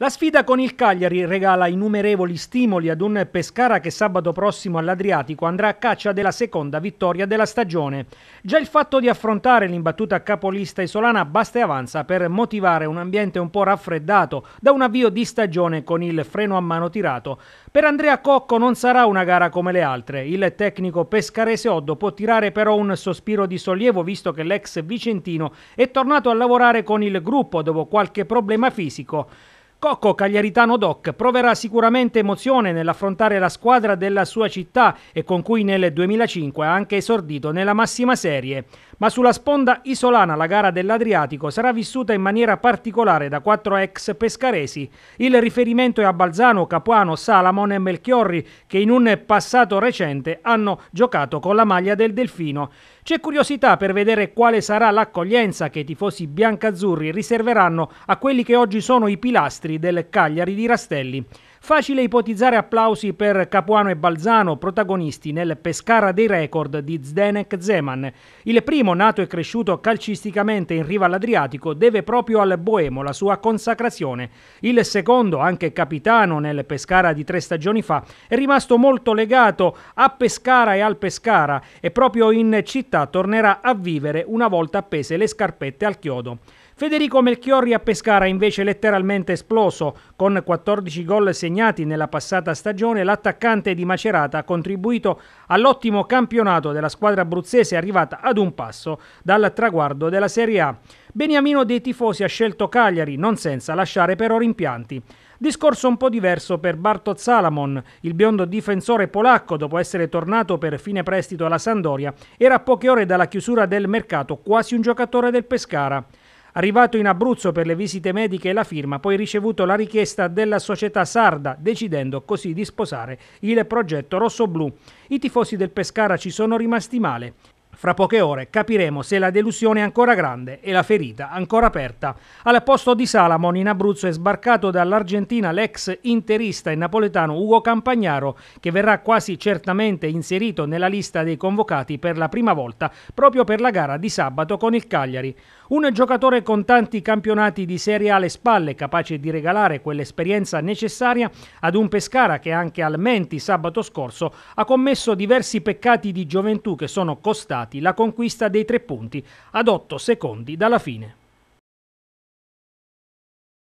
La sfida con il Cagliari regala innumerevoli stimoli ad un Pescara che sabato prossimo all'Adriatico andrà a caccia della seconda vittoria della stagione. Già il fatto di affrontare l'imbattuta capolista isolana basta e avanza per motivare un ambiente un po' raffreddato da un avvio di stagione con il freno a mano tirato. Per Andrea Cocco non sarà una gara come le altre. Il tecnico pescarese Oddo può tirare però un sospiro di sollievo visto che l'ex vicentino è tornato a lavorare con il gruppo dopo qualche problema fisico. Cocco Cagliaritano Doc proverà sicuramente emozione nell'affrontare la squadra della sua città e con cui nel 2005 ha anche esordito nella massima serie. Ma sulla sponda isolana la gara dell'Adriatico sarà vissuta in maniera particolare da quattro ex pescaresi. Il riferimento è a Balzano, Capuano, Salamon e Melchiorri che in un passato recente hanno giocato con la maglia del Delfino. C'è curiosità per vedere quale sarà l'accoglienza che i tifosi biancazzurri riserveranno a quelli che oggi sono i pilastri pilastri del Cagliari di Rastelli. Facile ipotizzare applausi per Capuano e Balzano, protagonisti nel Pescara dei record di Zdenek Zeman. Il primo, nato e cresciuto calcisticamente in riva all'Adriatico, deve proprio al Boemo la sua consacrazione. Il secondo, anche capitano nel Pescara di tre stagioni fa, è rimasto molto legato a Pescara e al Pescara e proprio in città tornerà a vivere una volta appese le scarpette al chiodo. Federico Melchiorri a Pescara invece letteralmente esploso. Con 14 gol segnati nella passata stagione, l'attaccante di Macerata ha contribuito all'ottimo campionato della squadra abruzzese arrivata ad un passo dal traguardo della Serie A. Beniamino dei tifosi ha scelto Cagliari, non senza lasciare però rimpianti. Discorso un po' diverso per Bartot Salamon, il biondo difensore polacco dopo essere tornato per fine prestito alla Sandoria, era a poche ore dalla chiusura del mercato quasi un giocatore del Pescara. Arrivato in Abruzzo per le visite mediche e la firma, poi ricevuto la richiesta della società sarda, decidendo così di sposare il progetto rossoblù. I tifosi del Pescara ci sono rimasti male. Fra poche ore capiremo se la delusione è ancora grande e la ferita ancora aperta. Al posto di Salamon in Abruzzo è sbarcato dall'Argentina l'ex interista e napoletano Ugo Campagnaro che verrà quasi certamente inserito nella lista dei convocati per la prima volta proprio per la gara di sabato con il Cagliari. Un giocatore con tanti campionati di Serie A alle spalle capace di regalare quell'esperienza necessaria ad un Pescara che anche al Menti sabato scorso ha commesso diversi peccati di gioventù che sono costati risultati la conquista dei tre punti ad otto secondi dalla fine.